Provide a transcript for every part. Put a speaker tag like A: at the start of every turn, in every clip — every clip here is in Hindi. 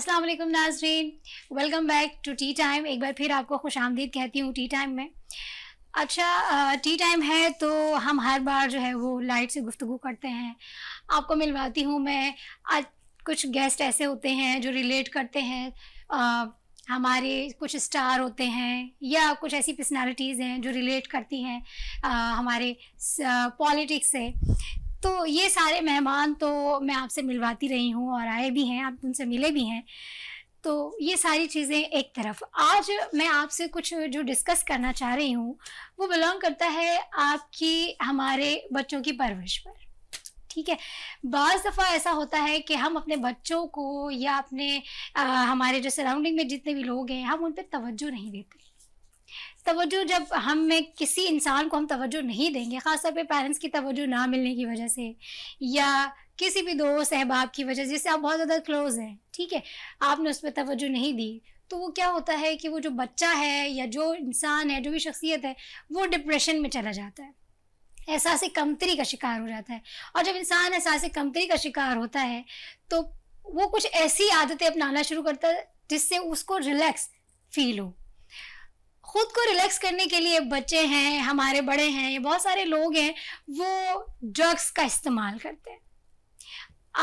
A: अस्सलाम वालेकुम नाजरीन welcome back to tea time एक बार फिर आपको खुश आमदीद कहती हूँ टी टाइम में अच्छा टी टाइम है तो हम हर बार जो है वो लाइट से गुफ्तु करते हैं आपको मिलवाती हूँ मैं आज कुछ गेस्ट ऐसे होते हैं जो रिलेट करते हैं आ, हमारे कुछ स्टार होते हैं या कुछ ऐसी पर्सनालिटीज़ हैं जो रिलेट करती हैं हमारे पॉलिटिक्स से तो ये सारे मेहमान तो मैं आपसे मिलवाती रही हूँ और आए भी हैं आप उनसे मिले भी हैं तो ये सारी चीज़ें एक तरफ आज मैं आपसे कुछ जो डिस्कस करना चाह रही हूँ वो बिलोंग करता है आपकी हमारे बच्चों की परवरिश पर ठीक है बज़ दफ़ा ऐसा होता है कि हम अपने बच्चों को या अपने आ, हमारे जो सराउंडिंग में जितने भी लोग हैं हम उन पर तवज्जो नहीं देते तवज्जो जब हम में किसी इंसान को हम तवज्जो नहीं देंगे ख़ासतौर पे पेरेंट्स की तवज्जो ना मिलने की वजह से या किसी भी दोस्त अहबाब की वजह से जिससे आप बहुत ज़्यादा क्लोज हैं ठीक है आपने उस पर तवज्जो नहीं दी तो वो क्या होता है कि वो जो बच्चा है या जो इंसान है जो भी शख्सियत है वो डिप्रेशन में चला जाता है एहसास कमतरी का शिकार हो जाता है और जब इंसान एहसास कमतरी का शिकार होता है तो वो कुछ ऐसी आदतें अपनाना शुरू करता है जिससे उसको रिलैक्स फील हो खुद को रिलैक्स करने के लिए बच्चे हैं हमारे बड़े हैं ये बहुत सारे लोग हैं वो ड्रग्स का इस्तेमाल करते हैं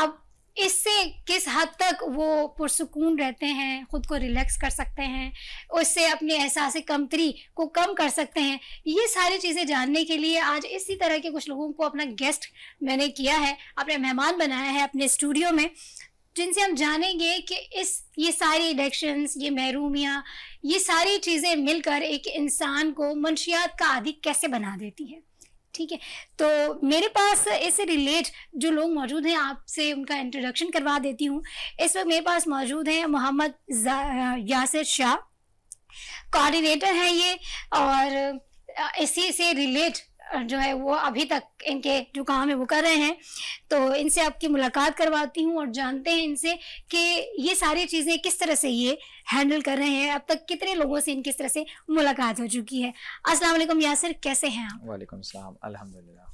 A: अब इससे किस हद तक वो पुरसकून रहते हैं ख़ुद को रिलैक्स कर सकते हैं उससे अपने एहसास कमतरी को कम कर सकते हैं ये सारी चीज़ें जानने के लिए आज इसी तरह के कुछ लोगों को अपना गेस्ट मैंने किया है अपने मेहमान बनाया है अपने स्टूडियो में जिनसे हम जानेंगे कि इस ये सारी इलेक्शन ये महरूमियाँ ये सारी चीज़ें मिलकर एक इंसान को मनशियात का आदि कैसे बना देती है ठीक है तो मेरे पास इससे रिलेट जो लोग मौजूद हैं आपसे उनका इंट्रोडक्शन करवा देती हूँ इस वक्त मेरे पास मौजूद हैं मोहम्मद यासिर शाह कोऑर्डिनेटर हैं ये और इसी से रिलेट जो है वो अभी तक इनके जो काम है वो कर रहे हैं तो इनसे आपकी मुलाकात करवाती हूँ और जानते हैं इनसे कि ये सारी चीज़ें किस तरह से ये हैंडल कर रहे हैं अब तक कितने लोगों से इनकी तरह से मुलाकात हो चुकी है अस्सलाम वालेकुम यासिर कैसे हैं आप
B: वालेकुम सलाम अल्हम्दुलिल्लाह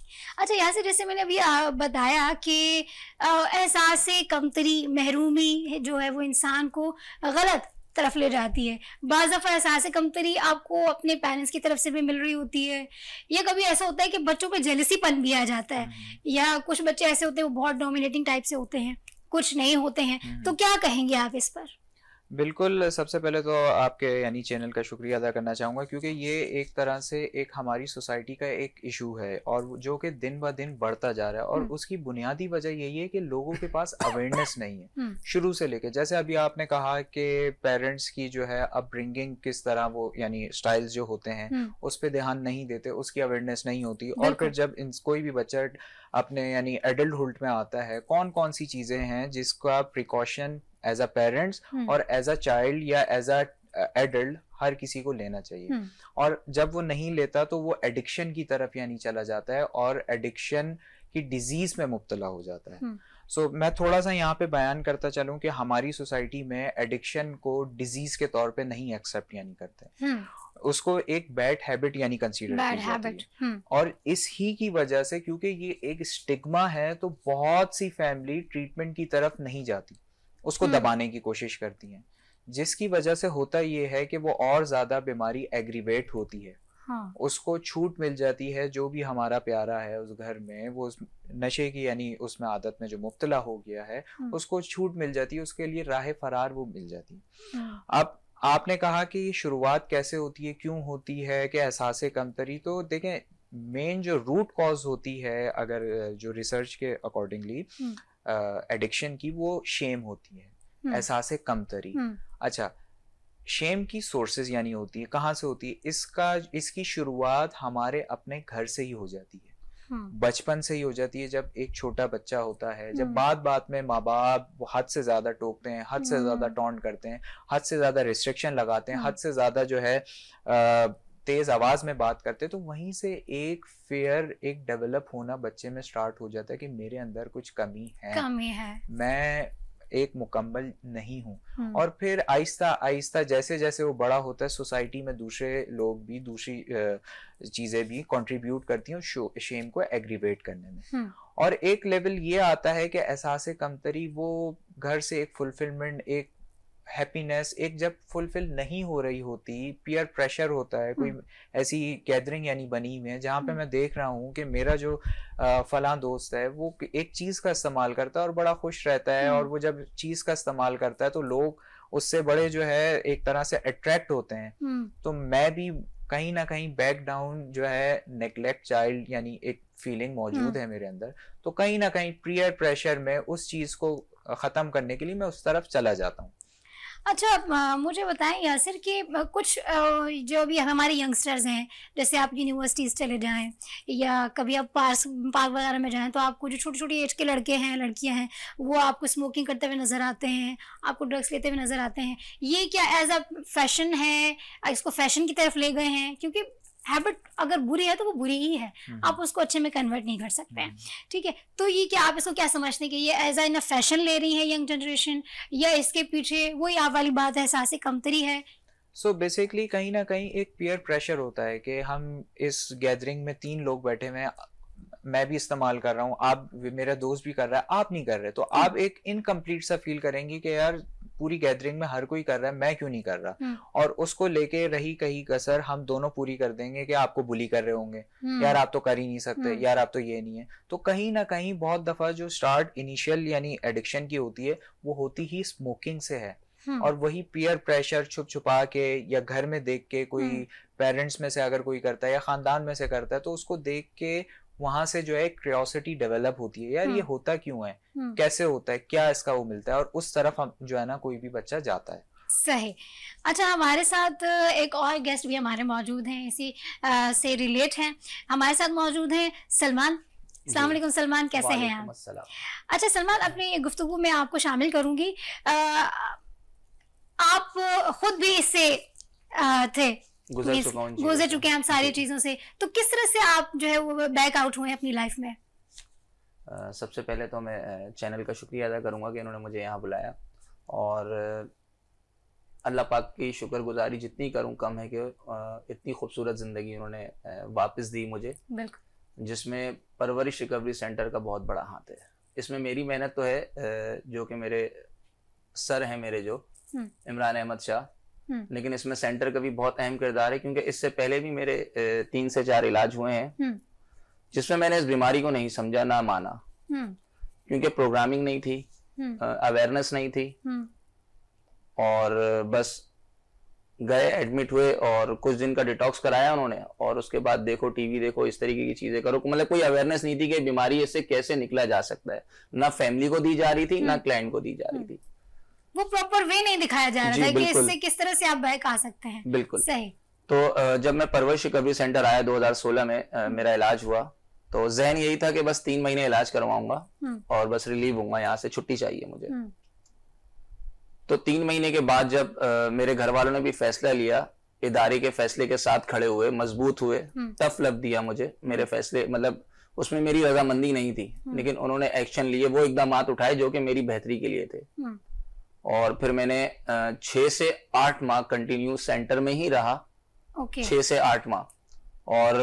A: अच्छा यासिर जैसे मैंने अभी बताया कि एहसास कमतरी महरूमी जो है वो इंसान को गलत तरफ ले जाती है बाज़ दफ़ा एहसास कमतरी तो आपको अपने पेरेंट्स की तरफ से भी मिल रही होती है या कभी ऐसा होता है कि बच्चों जेलसी पन भी आ जाता है हम्म। या कुछ बच्चे ऐसे होते हैं वो बहुत डोमिनेटिंग टाइप से होते हैं कुछ नहीं होते हैं हम्म। तो क्या कहेंगे आप इस पर
B: बिल्कुल सबसे पहले तो आपके यानी चैनल का शुक्रिया अदा करना चाहूँगा क्योंकि ये एक तरह से एक हमारी सोसाइटी का एक इशू है और जो कि दिन ब दिन बढ़ता जा रहा है और हम्म। उसकी बुनियादी वजह यही है कि लोगों के पास अवेयरनेस नहीं है हम्म। शुरू से लेके जैसे अभी आपने कहा कि पेरेंट्स की जो है अपब्रिंगिंग किस तरह वो यानी स्टाइल्स जो होते हैं हम्म। उस पर ध्यान नहीं देते उसकी अवेयरनेस नहीं होती और फिर जब कोई भी बच्चा अपने यानी एडल्ट में आता है कौन कौन सी चीज़ें हैं जिसका प्रिकॉशन एज अ पेरेंट्स और एज अ चाइल्ड या एज अ एडल्ट हर किसी को लेना चाहिए हम्म। और जब वो नहीं लेता तो वो एडिक्शन की तरफ यानी चला जाता है और एडिक्शन की डिजीज में मुबतला हो जाता है सो हम्म। so, मैं थोड़ा सा यहाँ पे बयान करता चलूँ कि हमारी सोसाइटी में एडिक्शन को डिजीज के तौर पे नहीं एक्सेप्ट यानी करते हम्म। उसको एक बैड हैबिट यानी कंसीडर बैड हैबिट और इस ही की वजह से क्योंकि ये एक स्टिग्मा है तो बहुत सी फैमिली ट्रीटमेंट की तरफ नहीं जाती उसको हम्म। दबाने की कोशिश करती हैं जिसकी वजह से होता ये है कि वो और ज्यादा बीमारी एग्रीवेट होती है हाँ। उसको छूट मिल जाती है जो भी हमारा प्यारा है उस घर में वो उस नशे की यानी उसमें आदत में जो मुबतला हो गया है हम्म। उसको छूट मिल जाती है उसके लिए राह फरार वो मिल जाती है हम्म। अब आपने कहा कि शुरुआत कैसे होती है क्यों होती है कि एहसास कमतरी तो देखें मेन जो रूट कॉज होती है अगर जो रिसर्च के अकॉर्डिंगली एडिक्शन की वो शेम होती है हम्म। एहसास कमतरी हम्म। अच्छा शेम की सोर्सेज यानी होती है कहाँ से होती है इसका इसकी शुरुआत हमारे अपने घर से ही हो जाती है हम्म। बचपन से ही हो जाती है जब एक छोटा बच्चा होता है जब बात बात में माँ बाप हद से ज्यादा टोकते हैं हद से ज्यादा टॉन्ट करते हैं हद से ज्यादा रिस्ट्रिक्शन लगाते हैं हद से ज्यादा जो है आ, तेज आवाज में बात करते तो वहीं से एक फेयर एक डेवलप होना बच्चे में स्टार्ट हो जाता है कि मेरे अंदर कुछ कमी है कमी है मैं एक मुकम्मल नहीं हूँ हम्म। और फिर आहिस्ता आहिस्ता जैसे जैसे वो बड़ा होता है सोसाइटी में दूसरे लोग भी दूसरी चीजें भी कंट्रीब्यूट करती हैं शेम को एग्रीवेट करने में हम्म। और एक लेवल ये आता है कि एहसास कमतरी वो घर से एक फुलफिलमेंट एक हैप्पीनेस एक जब फुलफिल नहीं हो रही होती पीयर प्रेशर होता है कोई हम्म। ऐसी गैदरिंग यानी बनी हुई है जहाँ पे हम्म। मैं देख रहा हूँ कि मेरा जो फला दोस्त है वो एक चीज़ का इस्तेमाल करता है और बड़ा खुश रहता है और हम्म। वो जब चीज़ का इस्तेमाल करता है तो लोग उससे बड़े जो है एक तरह से अट्रैक्ट होते हैं तो मैं भी कहीं ना कहीं बैक डाउन जो है नेग्लेक्ट चाइल्ड यानी एक फीलिंग मौजूद है मेरे अंदर तो कहीं ना कहीं पीयर प्रेशर में उस चीज़ को ख़त्म करने के लिए मैं उस तरफ चला जाता हूँ
A: अच्छा मुझे बताएं यासिर कि कुछ जो अभी हमारे यंगस्टर्स हैं जैसे आप यूनिवर्सिटीज़ चले जाएं या कभी आप पार्क पार्क वगैरह में जाएं तो आपको जो छोटी छोटी एज के लड़के हैं लड़कियां हैं वो आपको स्मोकिंग करते हुए नज़र आते हैं आपको ड्रग्स लेते हुए नज़र आते हैं ये क्या एज अ फैशन है इसको फैशन की तरफ ले गए हैं क्योंकि हैबिट अगर बुरी है तो वो बुरी ही है हम्म। आप उसको अच्छे में कन्वर्ट नहीं कर सकते हैं हम्म। ठीक है तो ये क्या आप इसको क्या समझते हैं कि ये एज एन फैशन ले रही है यंग जनरेशन या इसके पीछे वही आप वाली बात है सासे कमतरी है
B: सो so बेसिकली कहीं ना कहीं एक पीयर प्रेशर होता है कि हम इस गैदरिंग में तीन लोग बैठे हुए हैं मैं भी इस्तेमाल कर रहा हूँ आप मेरा दोस्त भी कर रहा है आप नहीं कर रहे तो आप हम्म। एक इनकम्प्लीट सा फील करेंगे कि यार पूरी गैदरिंग में हर कोई कर रहा है मैं क्यों नहीं कर रहा हम्म। और उसको लेके रही कही कसर हम दोनों पूरी कर देंगे कि आपको बुली कर रहे होंगे हम्म। यार आप तो कर ही नहीं सकते हम्म। यार आप तो ये नहीं है तो कहीं ना कहीं बहुत दफा जो स्टार्ट इनिशियल यानी एडिक्शन की होती है वो होती ही स्मोकिंग से है और वही पीयर प्रेशर छुप छुपा के या घर में देख के कोई पेरेंट्स में से अगर कोई करता है या खानदान में से करता है तो उसको देख के वहां से जो है क्रियोसिटी डेवलप होती है यार ये हम्म। होता क्यों है हम्म। कैसे होता है क्या इसका वो मिलता है और उस तरफ हम जो है ना कोई भी बच्चा जाता है
A: सही अच्छा हमारे साथ एक और गेस्ट भी हमारे मौजूद हैं इसी आ, से रिलेट हैं हमारे साथ मौजूद हैं सलमान अलैक्म सलमान कैसे हैं आप अच्छा सलमान अपनी गुफ्तगु में आपको शामिल करूंगी आ, आप खुद भी इससे थे गुजर चुका हूँ गुजर चुके हैं हम सारी चीजों से तो किस तरह से आप जो है वो बैक आउट हुए अपनी लाइफ में
C: सबसे पहले तो मैं चैनल का शुक्रिया अदा करूंगा कि इन्होंने मुझे यहाँ बुलाया और अल्लाह पाक की शुक्रगुजारी जितनी करूं कम है कि इतनी खूबसूरत ज़िंदगी उन्होंने वापस दी मुझे जिसमें परवरिश रिकवरी सेंटर का बहुत बड़ा हाथ है इसमें मेरी मेहनत तो है जो कि मेरे सर हैं मेरे जो हम्म। इमरान अहमद शाह हम्म। लेकिन इसमें सेंटर का भी बहुत अहम किरदार है क्योंकि इससे पहले भी मेरे तीन से चार इलाज हुए हैं हम्म। जिसमें मैंने इस बीमारी को नहीं समझा ना माना हम्म। क्योंकि प्रोग्रामिंग नहीं थी अवेयरनेस नहीं थी और बस गए एडमिट हुए और कुछ दिन का डिटॉक्स कराया उन्होंने और उसके बाद देखो टीवी देखो इस तरीके की चीजें करो मतलब कोई अवेयरनेस नहीं थी कि बीमारी इससे कैसे निकला जा सकता है ना फैमिली को दी जा रही थी ना क्लाइंट को दी जा रही थी
A: वो प्रॉपर वे नहीं दिखाया जा रहा था कि इससे किस तरह से आप बैक आ सकते हैं
C: बिल्कुल सही तो जब मैं परवरिश रिकवरी सेंटर आया 2016 में मेरा इलाज हुआ तो जहन यही था कि बस तीन महीने इलाज करवाऊंगा हम्म। और बस रिलीव होऊंगा यहाँ से छुट्टी चाहिए मुझे हम्म। तो तीन महीने के बाद जब मेरे घर वालों ने भी फैसला लिया इदारे के फैसले के साथ खड़े हुए मजबूत हुए हम्म। टफ लब दिया मुझे मेरे फैसले मतलब उसमें मेरी रजामंदी नहीं थी लेकिन उन्होंने एक्शन लिए वो इकदाम उठाए जो कि मेरी बेहतरी के लिए थे और फिर मैंने छ से आठ माह कंटिन्यू सेंटर में ही रहा okay. से आठ माह और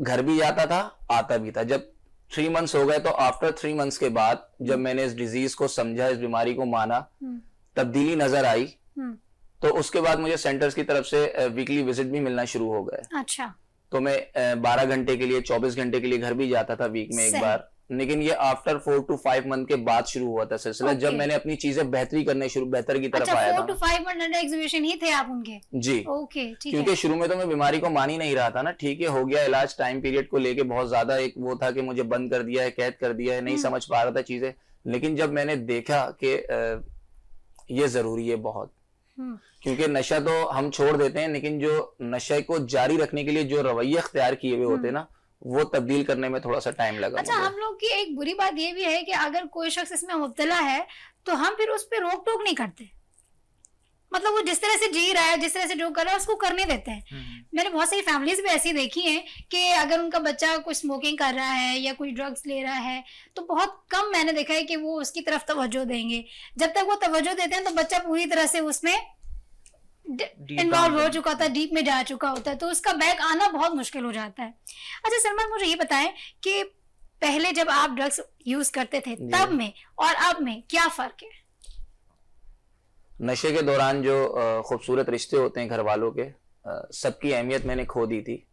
C: घर भी जाता था आता भी था जब थ्री मंथ्स हो गए तो आफ्टर थ्री मंथ्स के बाद जब हम्म। मैंने इस डिजीज को समझा इस बीमारी को माना हम्म। तब्दीली नजर आई हम्म। तो उसके बाद मुझे सेंटर्स की तरफ से वीकली विजिट भी मिलना शुरू हो गए अच्छा तो मैं बारह घंटे के लिए चौबीस घंटे के लिए घर भी जाता था वीक में एक बार लेकिन ये after four to five month के बाद शुरू हुआ था सिलसिला okay. जब मैंने अपनी चीजें बेहतरी करने शुरू बेहतर की तरफ अच्छा, आया था two
A: five month under exhibition ही थे आप उनके जी ओके okay, क्योंकि
C: शुरू में तो मैं बीमारी को मान ही नहीं रहा था ना ठीक है हो गया इलाज टाइम पीरियड को लेके बहुत ज्यादा एक वो था कि मुझे बंद कर दिया है कैद कर दिया है नहीं हम्म। समझ पा रहा था चीजें लेकिन जब मैंने देखा कि ये जरूरी है बहुत हम्म। क्योंकि नशा तो हम छोड़ देते हैं लेकिन जो नशे को जारी रखने के लिए जो रवैया अख्तियार किए हुए होते हम्म। हैं ना वो तब्दील करने में थोड़ा सा टाइम लगा अच्छा हम
A: लोग की एक बुरी बात ये भी है कि अगर कोई शख्स इसमें मुबतला है तो हम फिर उस पर रोक टोक नहीं करते मतलब वो जिस तरह से जी रहा है जिस तरह से जो कर रहा है उसको करने देते हैं हम्म। मैंने बहुत सारी फैमिलीज भी ऐसी देखी हैं कि अगर उनका बच्चा कुछ स्मोकिंग कर रहा है या कुछ ड्रग्स ले रहा है तो बहुत कम मैंने देखा है कि वो उसकी तरफ तवज्जो देंगे जब तक वो तवज्जो देते हैं तो बच्चा पूरी तरह से उसमें इन्वॉल्व हो चुका होता है डीप में जा चुका होता है तो उसका बैक आना बहुत मुश्किल हो जाता है अच्छा सलमान मुझे ये बताएं कि पहले जब आप ड्रग्स यूज करते थे तब में और अब में क्या फर्क है
C: नशे के दौरान जो खूबसूरत रिश्ते होते हैं घर वालों के सबकी अहमियत मैंने खो दी थी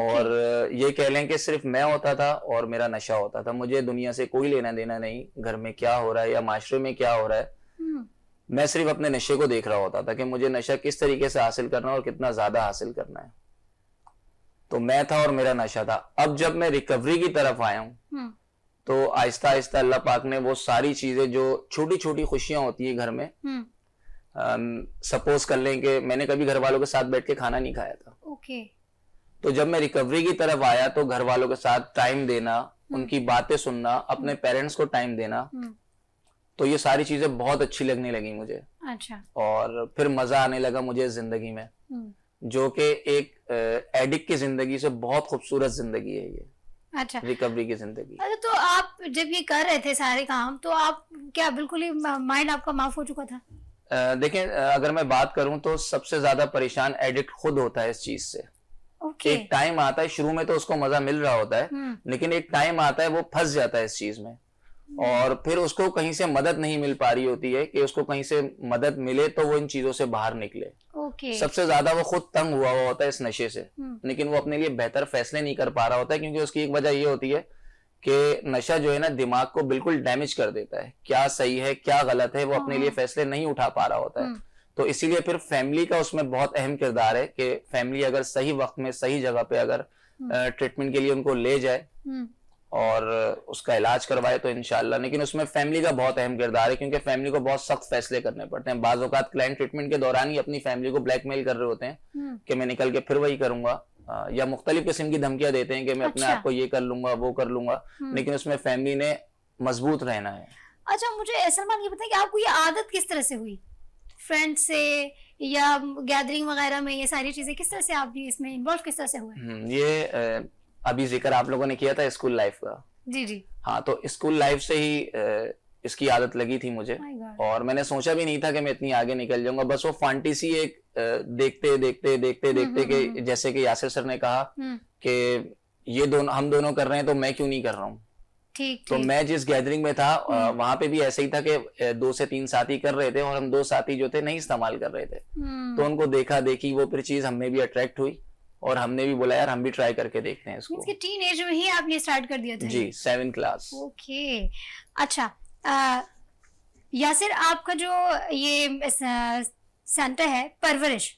C: Okay. और ये कह लें कि सिर्फ मैं होता था और मेरा नशा होता था मुझे दुनिया से कोई लेना देना नहीं घर में क्या हो रहा है या माशरे में क्या हो रहा है hmm. मैं सिर्फ अपने नशे को देख रहा होता था कि मुझे नशा किस तरीके से हासिल करना है और कितना ज्यादा हासिल करना है तो मैं था और मेरा नशा था अब जब मैं रिकवरी की तरफ आया हूँ हम्म। तो आहिस्ता आहिस्ता अल्लाह पाक ने वो सारी चीजें जो छोटी छोटी खुशियां होती है घर में सपोज हम्म। कर लें कि मैंने कभी घर वालों के साथ बैठ के खाना नहीं खाया था ओके तो जब मैं रिकवरी की तरफ आया तो घर वालों के साथ टाइम देना हम्म। उनकी बातें सुनना अपने पेरेंट्स को टाइम देना तो ये सारी चीजें बहुत अच्छी लगने लगी मुझे अच्छा और फिर मजा आने लगा मुझे जिंदगी में
D: हम्म।
C: जो कि एक एडिक की जिंदगी से बहुत खूबसूरत जिंदगी है ये अच्छा रिकवरी की जिंदगी
A: अच्छा तो आप जब ये कर रहे थे सारे काम तो आप क्या बिल्कुल ही माइंड आपका माफ हो चुका
C: था देखें अगर मैं बात करूं तो सबसे ज्यादा परेशान एडिक्ट खुद होता है इस चीज से okay. एक टाइम आता है शुरू में तो उसको मजा मिल रहा होता है हम्म। लेकिन एक टाइम आता है वो फंस जाता है इस चीज में और फिर उसको कहीं से मदद नहीं मिल पा रही होती है कि उसको कहीं से मदद मिले तो वो इन चीजों से बाहर निकले
D: okay. सबसे ज्यादा
C: वो खुद तंग हुआ हुआ होता है इस नशे से हम्म। लेकिन वो अपने लिए बेहतर फैसले नहीं कर पा रहा होता है क्योंकि उसकी एक वजह ये होती है कि नशा जो है ना दिमाग को बिल्कुल डैमेज कर देता है क्या सही है क्या गलत है वो अपने लिए हाँ। फैसले नहीं उठा पा रहा होता है हम्म। तो इसीलिए फिर फैमिली का उसमें बहुत अहम किरदार है कि फैमिली अगर सही वक्त में सही जगह पे अगर ट्रीटमेंट हम्म। के लिए उनको ले जाए और उसका इलाज करवाए तो इनशाला लेकिन उसमें फैमिली का बहुत अहम किरदार है क्योंकि फैमिली को बहुत सख्त फैसले करने पड़ते हैं बाज अवत क्लाइंट ट्रीटमेंट के दौरान ही अपनी फैमिली को ब्लैकमेल कर रहे होते हैं हम्म। कि मैं निकल के फिर वही करूंगा या मुख्तलिफ किस्म की धमकियां देते हैं कि मैं अपने अच्छा। आप को ये कर लूंगा वो कर लूंगा हम्म। लेकिन उसमें फैमिली ने मजबूत रहना है
A: अच्छा मुझे सलमान ये बताया कि आपको ये आदत किस तरह से हुई फ्रेंड से या गैदरिंग वगैरह में ये सारी चीजें किस तरह से आप भी इसमें इन्वॉल्व किस तरह से हुए
C: हम्म, ये अभी जिक्र आप लोगों ने किया था स्कूल लाइफ का जी जी हाँ तो स्कूल लाइफ से ही इसकी आदत लगी थी मुझे और मैंने सोचा भी नहीं था कि मैं इतनी आगे निकल जाऊंगा बस वो फैंटेसी एक देखते देखते देखते हम्म, देखते हम्म, कि हम्म। जैसे कि यासिर सर ने कहा कि ये दोनों हम दोनों कर रहे हैं तो मैं क्यों नहीं कर रहा हूँ
D: ठीक तो मैं
C: जिस गैदरिंग में था वहां पे भी ऐसे ही था कि दो से तीन साथी कर रहे थे और हम दो साथी जो थे नहीं इस्तेमाल कर रहे थे तो उनको देखा देखी वो फिर चीज हमें भी अट्रैक्ट हुई और हमने भी बोला यार हम भी ट्राई करके देखते हैं इसको
A: टीन एज में ही आपने स्टार्ट कर दिया
C: था जी सेवन क्लास
A: ओके अच्छा आ, यासिर आपका जो ये सेंटर है परवरिश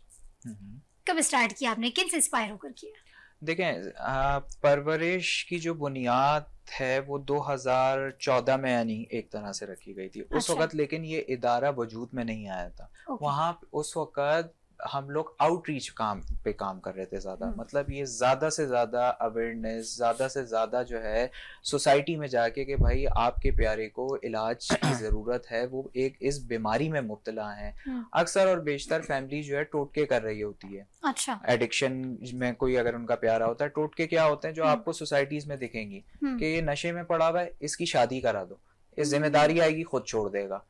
A: हम्म। कब स्टार्ट किया आपने किन से इंस्पायर होकर किया
B: देखें परवरिश की जो बुनियाद है वो 2014 में यानी एक तरह से रखी गई थी अच्छा। उस वक्त लेकिन ये इदारा वजूद में नहीं आया था वहाँ उस वक्त हम लोग आउटरीच काम पे काम कर रहे थे ज़्यादा हम्म। मतलब ये ज़्यादा से ज़्यादा अवेयरनेस ज़्यादा से ज़्यादा जो है सोसाइटी में जाके कि भाई आपके प्यारे को इलाज की ज़रूरत है वो एक इस बीमारी में मुबतला है हम्म। अक्सर और बेशतर फैमिली जो है टोटके कर रही होती है अच्छा एडिक्शन में कोई अगर उनका प्यारा होता है टोटके क्या होते हैं जो हम्म। आपको सोसाइटीज़ में दिखेंगी कि ये नशे में पड़ा हुआ है इसकी शादी करा दो ये जिम्मेदारी आएगी खुद छोड़ देगा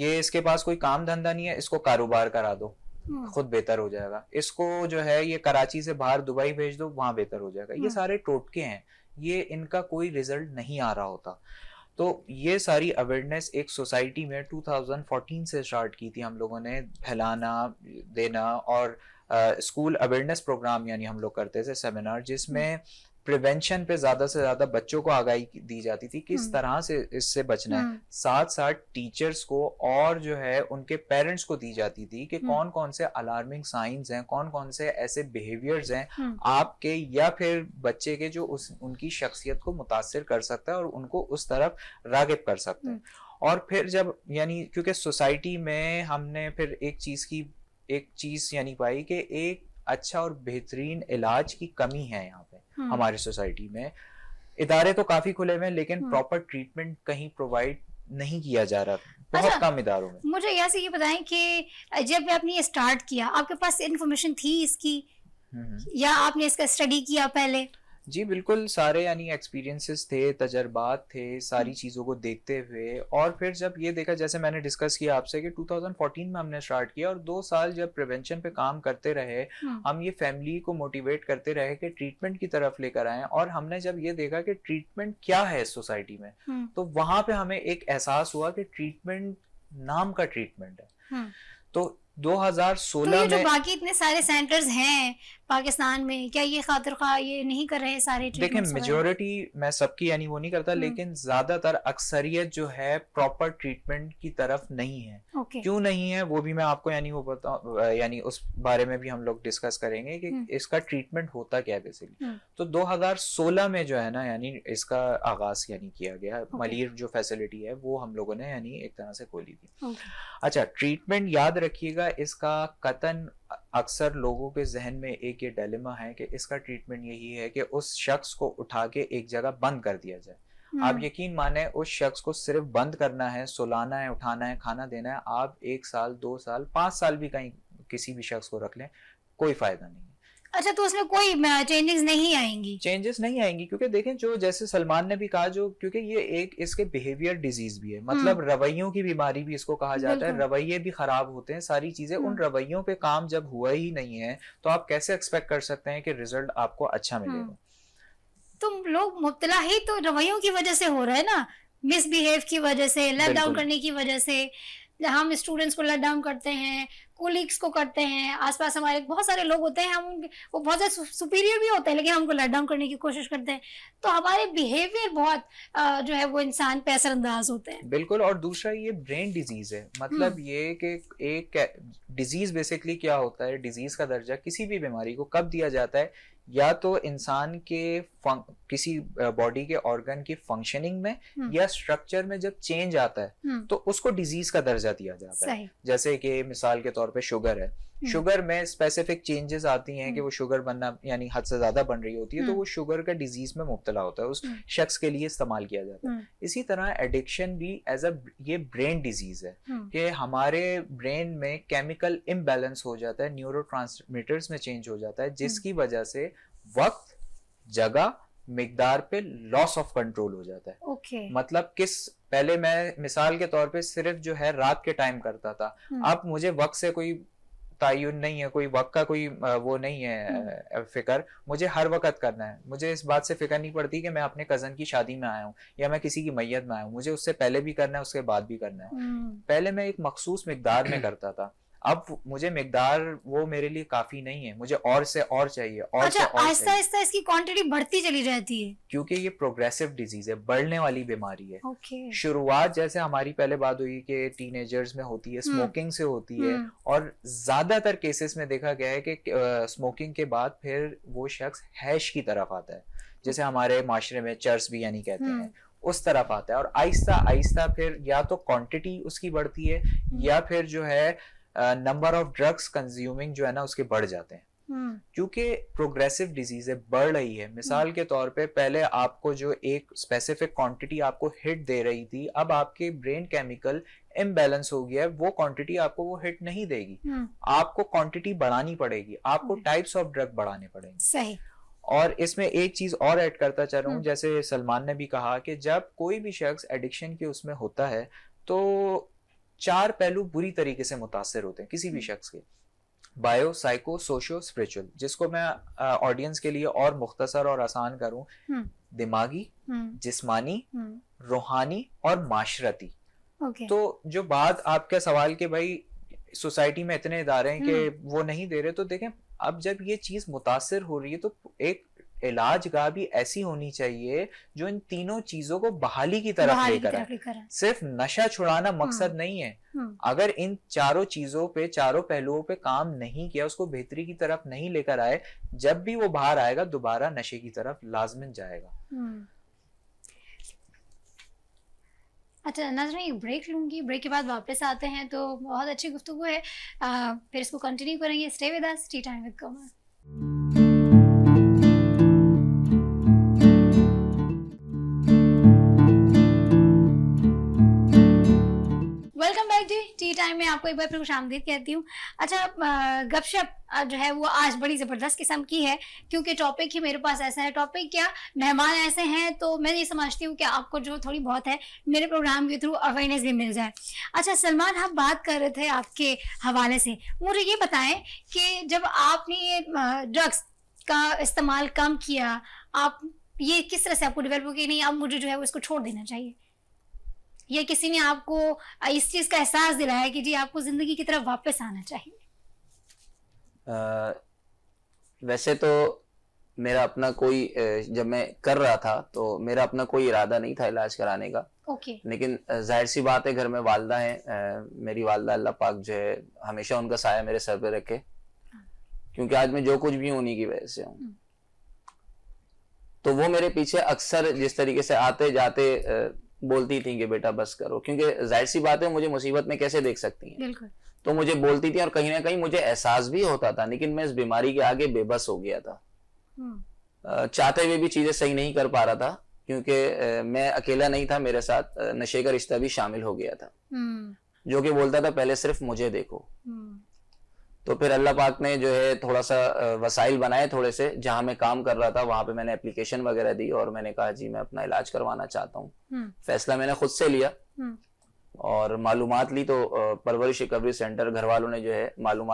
B: ये इसके पास कोई काम धंधा नहीं है इसको कारोबार करा दो हम्म। खुद बेहतर हो जाएगा इसको जो है ये कराची से बाहर दुबई भेज दो वहां बेहतर हो जाएगा ये हम्म। सारे टोटके हैं ये इनका कोई रिजल्ट नहीं आ रहा होता तो ये सारी अवेयरनेस एक सोसाइटी में 2014 से स्टार्ट की थी हम लोगों ने फैलाना देना और स्कूल अवेयरनेस प्रोग्राम यानी हम लोग करते थे सेमिनार जिसमें हम्म। प्रिवेंशन पे ज्यादा से ज्यादा बच्चों को आगाही दी जाती थी किस हम्म। तरह से इससे बचना है साथ साथ टीचर्स को और जो है उनके पेरेंट्स को दी जाती थी कि हम्म। कौन कौन से अलार्मिंग साइंस हैं कौन कौन से ऐसे बिहेवियर्स हैं हम्म। आपके या फिर बच्चे के जो उस उनकी शख्सियत को मुतासर कर सकता है और उनको उस तरफ रागब कर सकते हैं और फिर जब यानी क्योंकि सोसाइटी में हमने फिर एक चीज की एक चीज यानी पाई कि एक अच्छा और बेहतरीन इलाज की कमी है यहाँ पे हाँ। हमारे हमारी सोसाइटी में इदारे तो काफी खुले हुए हैं लेकिन प्रॉपर हाँ। ट्रीटमेंट कहीं प्रोवाइड नहीं किया जा रहा बहुत अच्छा, कम इदारों
A: में मुझे यहाँ से ये बताएं कि जब आपने ये स्टार्ट किया आपके पास इन्फॉर्मेशन थी इसकी हम्म। या आपने इसका स्टडी किया पहले जी बिल्कुल सारे यानी एक्सपीरियंसेस
B: थे तजर्बात थे सारी हम्म। चीज़ों को देखते हुए और फिर जब ये देखा जैसे मैंने डिस्कस किया आपसे कि 2014 में हमने स्टार्ट किया और दो साल जब प्रिवेंशन पे काम करते रहे हाँ। हम ये फैमिली को मोटिवेट करते रहे कि ट्रीटमेंट की तरफ लेकर आए और हमने जब ये देखा कि ट्रीटमेंट क्या है सोसाइटी में हाँ। तो वहाँ पर हमें एक एहसास हुआ कि ट्रीटमेंट नाम का ट्रीटमेंट है हाँ। तो 2016 तो ये जो बाकी
A: इतने सारे सेंटर्स हैं पाकिस्तान में क्या ये खातर खा ये नहीं कर रहे सारे देखिए मेजोरिटी
B: मैं सबकी यानी वो नहीं करता हम्म। लेकिन ज्यादातर अक्सरियत जो है प्रॉपर ट्रीटमेंट की तरफ नहीं है क्यों नहीं है वो भी मैं आपको यानी वो यानी उस बारे में भी हम लोग डिस्कस करेंगे कि हम्म। इसका ट्रीटमेंट होता क्या है बेसिकली हम्म। तो 2016 में जो है ना यानी इसका आगाज यानी किया गया मलिर जो फैसिलिटी है वो हम लोगों ने यानी एक तरह से खोली थी अच्छा ट्रीटमेंट याद रखिएगा दूसरा इसका कतन अक्सर लोगों के जहन में एक ये डेलिमा है कि इसका ट्रीटमेंट यही है कि उस शख्स को उठा के एक जगह बंद कर दिया जाए आप हम्म। यकीन माने उस शख्स को सिर्फ बंद करना है सुलाना है उठाना है खाना देना है आप एक साल दो साल पांच साल भी कहीं किसी भी शख्स को रख लें कोई फायदा नहीं
A: अच्छा तो उसमें कोई चेंजेस नहीं आएंगी
B: चेंजेस नहीं आएंगी क्योंकि देखें जो जैसे सलमान ने भी कहा जो क्योंकि ये एक इसके बिहेवियर डिजीज भी है हम्म। मतलब रवैयों की बीमारी भी इसको कहा जाता है रवैये भी खराब होते हैं सारी चीजें उन हम्म। रवैयों पे काम जब हुआ ही नहीं है तो आप कैसे एक्सपेक्ट कर सकते हैं कि रिजल्ट आपको अच्छा हम्म। मिलेगा
A: तो लोग मुबतला ही तो रवैयों की वजह से हो रहा है ना मिसबिहेव की वजह से लॉकडाउन करने की वजह से हम स्टूडेंट्स को लॉकडाउन करते हैं कोलिग्स को करते हैं आसपास हमारे बहुत सारे लोग होते हैं हम वो बहुत ज़्यादा सुपीरियर भी होते हैं लेकिन हम उनको लट डाउन करने की कोशिश करते हैं तो हमारे बिहेवियर बहुत जो है वो इंसान पे असरअंदाज होते हैं
B: बिल्कुल और दूसरा ये ब्रेन डिजीज है मतलब हम्म। ये कि एक डिजीज बेसिकली क्या होता है डिजीज का दर्जा किसी भी बीमारी को कब दिया जाता है या तो इंसान के किसी बॉडी के ऑर्गन की फंक्शनिंग में हम्म। या स्ट्रक्चर में जब चेंज आता है हम्म। तो उसको डिजीज का दर्जा दिया जाता है जैसे कि मिसाल के तौर पे शुगर है शुगर हम्म। में स्पेसिफिक चेंजेस आती हैं कि वो शुगर बनना यानी हद से ज्यादा बन रही होती है तो वो शुगर का डिजीज में मुबतला होता है उस शख्स के लिए इस्तेमाल किया जाता है इसी तरह एडिक्शन भी एज अ ये ब्रेन डिजीज है कि हमारे ब्रेन में केमिकल इम्बेलेंस हो जाता है न्यूरो में चेंज हो जाता है जिसकी वजह से वक्त जगह मकदार पे लॉस ऑफ कंट्रोल हो जाता है okay. मतलब किस पहले मैं मिसाल के तौर पे सिर्फ जो है रात के टाइम करता था हम्म। अब मुझे वक्त से कोई तयन नहीं है कोई वक्त का कोई वो नहीं है हम्म। फिकर मुझे हर वक्त करना है मुझे इस बात से फिक्र नहीं पड़ती कि मैं अपने कजन की शादी में आया हूँ या मैं किसी की मैयत में आया हूँ मुझे उससे पहले भी करना है उसके बाद भी करना है हम्म। पहले मैं एक मखसूस मकदार में करता था अब मुझे मकदार वो मेरे लिए काफी नहीं है मुझे और से और चाहिए और अच्छा, से और आहिस्ता
A: आहिस्ता इसकी क्वांटिटी बढ़ती चली रहती है
B: क्योंकि ये प्रोग्रेसिव डिजीज है बढ़ने वाली बीमारी है ओके शुरुआत जैसे हमारी पहले बात हुई कि टीन में होती है स्मोकिंग हम्म। से होती है हम्म। और ज्यादातर केसेस में देखा गया है कि स्मोकिंग के बाद फिर वो शख्स हैश की तरफ आता है जैसे हमारे माशरे में चर्च भी यानी कहते हैं हम्म। उस तरफ आता है और आहिस्ता आहिस्ता फिर या तो क्वांटिटी उसकी बढ़ती है या फिर जो है नंबर ऑफ ड्रग्स कंज्यूमिंग जो है ना उसके बढ़ जाते हैं हम्म। क्योंकि प्रोग्रेसिव है बढ़ रही है मिसाल हम्म। के तौर पे पहले आपको जो एक स्पेसिफिक क्वांटिटी आपको हिट दे रही थी अब आपके ब्रेन केमिकल इम्बेलेंस हो गया है वो क्वांटिटी आपको वो हिट नहीं देगी हम्म। आपको क्वांटिटी बढ़ानी पड़ेगी आपको टाइप्स ऑफ ड्रग बढ़ाने पड़ेंगे सही और इसमें एक चीज और ऐड करता चल रहा हूँ जैसे सलमान ने भी कहा कि जब कोई भी शख्स एडिक्शन के उसमें होता है तो चार पहलू बुरी तरीके से मुतासर होते हैं किसी भी हम्म। शख्स के बायो साइको सोशो स्पिरिचुअल जिसको मैं ऑडियंस के लिए और मुख्तसर और आसान करूं हम्म। दिमागी हम्म। जिस्मानी रूहानी और माशरती तो जो बात आपके सवाल के भाई सोसाइटी में इतने इदारे हैं कि वो नहीं दे रहे तो देखें अब जब ये चीज मुतासर हो रही है तो एक इलाज का भी ऐसी होनी चाहिए जो इन तीनों चीजों को बहाली की तरफ लेकर सिर्फ नशा छुड़ाना हाँ। मकसद नहीं है हाँ। अगर इन चारों चीजों पे चारों पहलुओं पे काम नहीं किया उसको बेहतरी की तरफ नहीं लेकर आए जब भी वो बाहर आएगा दोबारा नशे की तरफ लाजमन जाएगा
A: हाँ। अच्छा नाजरा एक ब्रेक लूंगी ब्रेक के बाद वापस आते हैं तो बहुत अच्छी गुफ्तु है आ, फिर इसको कंटिन्यू करेंगे stay with us tea time with Qamar time में आपको एक बार फिर खुश आमदीद कहती हूँ अच्छा गपशप जो है वो आज बड़ी ज़बरदस्त किस्म की है क्योंकि टॉपिक ही मेरे पास ऐसा है टॉपिक क्या मेहमान ऐसे हैं तो मैं ये समझती हूँ कि आपको जो थोड़ी बहुत है मेरे प्रोग्राम के थ्रू अवेयरनेस भी मिल जाए अच्छा सलमान हम हाँ बात कर रहे थे आपके हवाले से मुझे ये बताएं कि जब आपने ये ड्रग्स का इस्तेमाल कम किया आप ये किस तरह से आपको डेवलप हो कि नहीं आप मुझे जो है उसको छोड़ देना चाहिए या किसी ने आपको इस चीज का एहसास दिलाया कि जी आपको जिंदगी की तरफ वापस आना चाहिए
C: आ, वैसे तो मेरा अपना कोई जब मैं कर रहा था तो मेरा अपना कोई इरादा नहीं था इलाज कराने का ओके okay. लेकिन जाहिर सी बात है घर में वालदा है मेरी वालदा अल्लाह पाक जो है हमेशा उनका साया मेरे सर पे रखे हाँ। क्योंकि आज मैं जो कुछ भी हूं उन्हीं की वजह से हूँ हम्म। तो वो मेरे पीछे अक्सर जिस तरीके से आते जाते बोलती थी कि बेटा बस करो क्योंकि जाहिर सी बात है मुझे मुसीबत में कैसे देख सकती हैं तो मुझे बोलती थी और कहीं ना कहीं मुझे एहसास भी होता था लेकिन मैं इस बीमारी के आगे बेबस हो गया था
D: हम्म।
C: चाहते हुए भी चीजें सही नहीं कर पा रहा था क्योंकि मैं अकेला नहीं था मेरे साथ नशे का रिश्ता भी शामिल हो गया था
D: हम्म।
C: जो कि बोलता था पहले सिर्फ मुझे देखो हम्म। तो फिर अल्लाह पाक ने जो है थोड़ा सा वसाइल बनाए थोड़े से जहाँ मैं काम कर रहा था वहां पे मैंने एप्लीकेशन वगैरह दी और मैंने कहा जी मैं अपना इलाज करवाना चाहता हूँ हम्म। फैसला मैंने खुद से लिया हम्म। और मालूम ली तो परवरिश रिकवरी सेंटर घर वालों ने जो है मालूम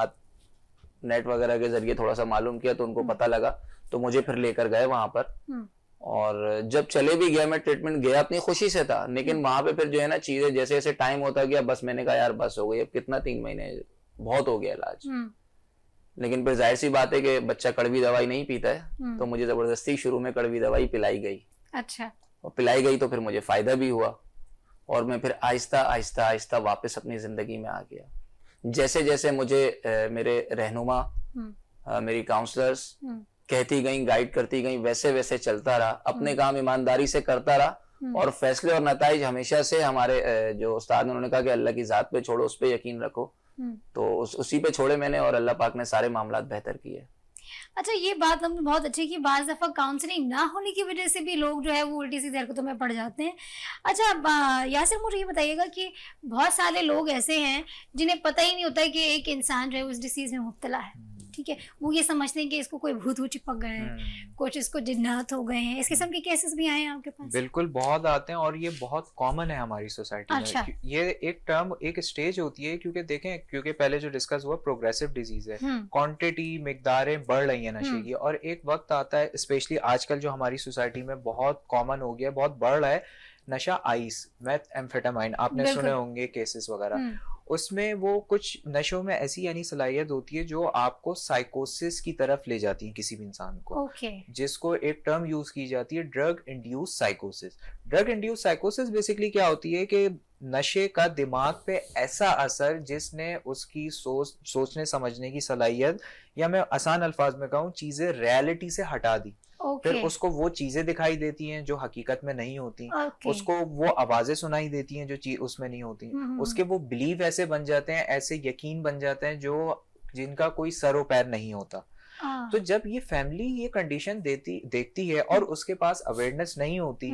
C: नेट वगैरह के जरिए थोड़ा सा मालूम किया तो उनको हम्म। पता लगा तो मुझे फिर लेकर गए वहां पर और जब चले भी गया मैं ट्रीटमेंट गया अपनी खुशी से था लेकिन वहां पे फिर जो है ना चीजें जैसे जैसे टाइम होता गया बस मैंने कहा यार बस हो गई अब कितना तीन महीने बहुत हो गया इलाज
D: हम्म।
C: लेकिन फिर जाहिर सी बात है कि बच्चा कड़वी दवाई नहीं पीता है हम्म। तो मुझे जबरदस्ती शुरू में कड़वी दवाई पिलाई गई अच्छा और पिलाई गई तो फिर मुझे फायदा भी हुआ और मैं फिर आहिस्ता आहिस्ता आहिस्ता वापस अपनी जिंदगी में आ गया जैसे जैसे मुझे ए, मेरे रहनुमा आ,
D: हम्म।
C: मेरी काउंसलर्स कहती गई गाइड करती गई वैसे वैसे चलता रहा अपने काम ईमानदारी से करता रहा और फैसले और नतज हमेशा से हमारे जो उस्ताद उन्होंने कहा कि अल्लाह की जात पे छोड़ो उस पर यकीन रखो तो उस, उसी पे छोड़े मैंने और अल्लाह पाक ने सारे मामला बेहतर किए
A: अच्छा ये बात हमने बहुत अच्छी की बार दफ़ा काउंसलिंग ना होने की वजह से भी लोग जो है वो उल्टी सीधी हरकतों में पड़ जाते हैं अच्छा यासिर मुझे ये बताइएगा कि बहुत सारे लोग ऐसे हैं जिन्हें पता ही नहीं होता है कि एक इंसान जो है उस डिसीज़ में मुबतला है ठीक है वो ये समझते हैं कि इसको कोई भूत चिपक गए हैं हम्म। कुछ इसको जिन्नात हो गए हैं इस किस्म के केसेस भी आए हैं आपके पास बिल्कुल
B: बहुत आते हैं और ये बहुत कॉमन है हमारी सोसाइटी अच्छा। में ये एक टर्म एक स्टेज होती है क्योंकि देखें क्योंकि पहले जो डिस्कस हुआ प्रोग्रेसिव डिजीज है क्वांटिटी हम्म। मकदारें बढ़ रही है नशे हम्म। की और एक वक्त आता है स्पेशली आजकल जो हमारी सोसाइटी में बहुत कॉमन हो गया बहुत बढ़ रहा है नशा आइस मैथ एम्फेटामाइन आपने सुने होंगे केसेस वगैरह उसमें वो कुछ नशों में ऐसी यानी सलाहियत होती है जो आपको साइकोसिस की तरफ ले जाती है किसी भी इंसान को okay. जिसको एक टर्म यूज की जाती है drug induce साइकोसिस drug induce साइकोसिस basically क्या होती है कि नशे का दिमाग पे ऐसा असर जिसने उसकी सोच सोचने समझने की सलाहियत या मैं आसान अल्फाज में कहूँ चीज़ें रियलिटी से हटा दी
D: okay. फिर उसको
B: वो चीजें दिखाई देती हैं जो हकीकत में नहीं होती okay. उसको वो आवाजें सुनाई देती हैं जो चीज उसमें नहीं होती mm-hmm. उसके हम्म। वो बिलीव ऐसे बन जाते हैं ऐसे यकीन बन जाते हैं जो जिनका कोई सरो पैर नहीं होता हाँ। तो जब ये फैमिली ये कंडीशन देती देखती है और उसके पास अवेयरनेस नहीं होती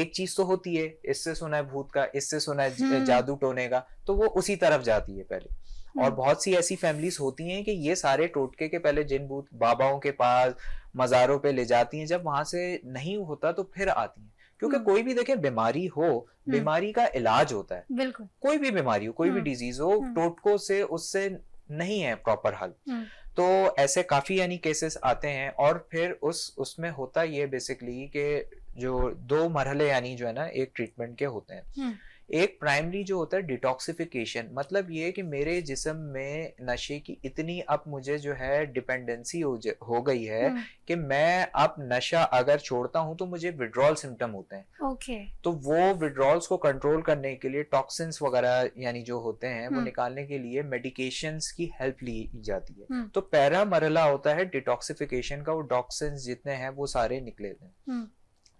B: एक चीज तो होती है इससे सुना है भूत का इससे सुना है जादू टोने का तो वो उसी तरफ जाती है पहले और हम्म। बहुत सी ऐसी फैमिलीज होती हैं कि ये सारे टोटके के पहले जिन भूत बाबाओं के पास मज़ारों पे ले जाती हैं जब वहां से नहीं होता तो फिर आती हैं क्योंकि हम्म। कोई भी देखे बीमारी हो हम्म। बीमारी का इलाज होता है बिल्कुल कोई भी बीमारी हो कोई भी डिजीज हो टोटको से उससे नहीं है प्रॉपर हल तो ऐसे काफी यानी केसेस आते हैं और फिर उस उसमें होता ये बेसिकली कि जो दो मरहले यानी जो है ना एक ट्रीटमेंट के होते हैं एक प्राइमरी जो होता है डिटॉक्सिफिकेशन मतलब ये कि मेरे जिसम में नशे की इतनी अब मुझे जो है डिपेंडेंसी हो, हो गई है हम्म। कि मैं अब नशा अगर छोड़ता हूँ तो मुझे विड्रॉल सिम्टम होते हैं ओके तो वो विड्रॉल्स को कंट्रोल करने के लिए टॉक्सिन्स वगैरह यानी जो होते हैं वो हम्म। निकालने के लिए मेडिकेशन की हेल्प ली जाती है हम्म। तो पहला मरला होता है डिटॉक्सिफिकेशन का वो टॉक्सिन्स जितने हैं वो सारे निकले थे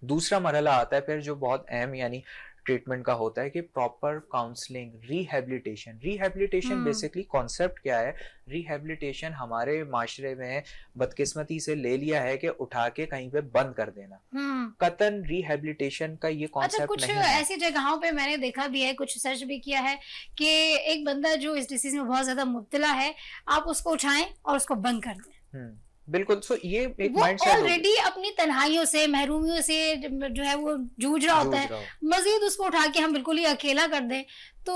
B: दूसरा मरला आता है फिर जो बहुत अहम यानी ट्रीटमेंट का होता है कि proper counselling rehabilitation rehabilitation basically concept क्या है रिहेबिलिटेशन हमारे माशरे में बदकिस्मती से ले लिया है कि उठा के कहीं पे बंद कर देना हम्म। कतन रिहेबिलिटेशन का ये कॉन्सेप्ट अच्छा, कुछ नहीं ऐसी
A: जगहों पे मैंने देखा भी है कुछ सर्च भी किया है कि एक बंदा जो इस डिसीज में बहुत ज्यादा मुबतला है आप उसको उठाएं और उसको बंद कर
B: दें हम्म। बिल्कुल सो ये एक ऑलरेडी
A: अपनी तन्हाइयों से महरूमियों से जो है वो जूझ रहा होता है मजीद उसको उठा के हम बिल्कुल ही अकेला कर दें तो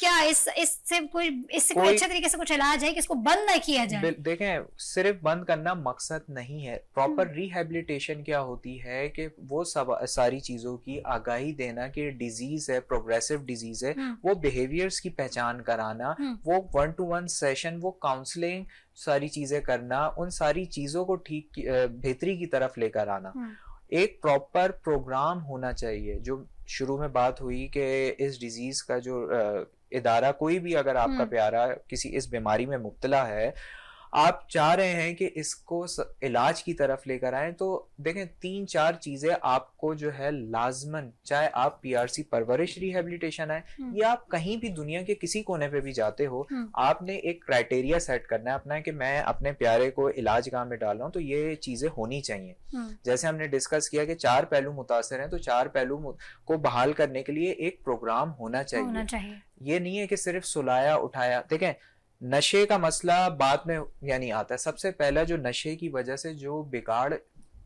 A: क्या इस इससे कोई इससे कोई अच्छा तरीके से कुछ इलाज है कि इसको बंद ना किया जाए
B: देखें सिर्फ बंद करना मकसद नहीं है प्रॉपर हम्म। रिहेबिलिटेशन क्या होती है कि वो सब सारी चीजों की आगाही देना कि डिजीज है प्रोग्रेसिव डिजीज है हम्म। वो बिहेवियर्स की पहचान कराना हम्म। वो वन टू वन सेशन वो काउंसलिंग सारी चीजें करना उन सारी चीजों को ठीक बेहतरी की तरफ लेकर आना हाँ। एक प्रॉपर प्रोग्राम होना चाहिए जो शुरू में बात हुई कि इस डिजीज का जो इदारा कोई भी अगर आपका हम्म। प्यारा किसी इस बीमारी में मुबतला है आप चाह रहे हैं कि इसको इलाज की तरफ लेकर आए तो देखें तीन चार चीजें आपको जो है लाजमन चाहे आप पीआरसी परवरिश रिहेबिलिटेशन आए हम्म। या आप कहीं भी दुनिया के किसी कोने पे भी जाते हो हम्म। आपने एक क्राइटेरिया सेट करना है अपना कि मैं अपने प्यारे को इलाज गांव में डाल रहा हूँ तो ये चीजें होनी चाहिए हम्म। जैसे हमने डिस्कस किया कि चार पहलू मुतासर हैं तो चार पहलू को बहाल करने के लिए एक प्रोग्राम होना चाहिए, होना चाहिए। ये नहीं है कि सिर्फ सुलाया उठाया देखें नशे का मसला बाद में यानी आता है सबसे पहला जो नशे की वजह से जो बिगाड़